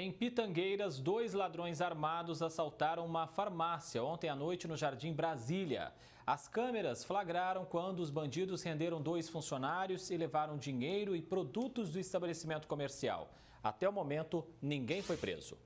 Em Pitangueiras, dois ladrões armados assaltaram uma farmácia ontem à noite no Jardim Brasília. As câmeras flagraram quando os bandidos renderam dois funcionários e levaram dinheiro e produtos do estabelecimento comercial. Até o momento, ninguém foi preso.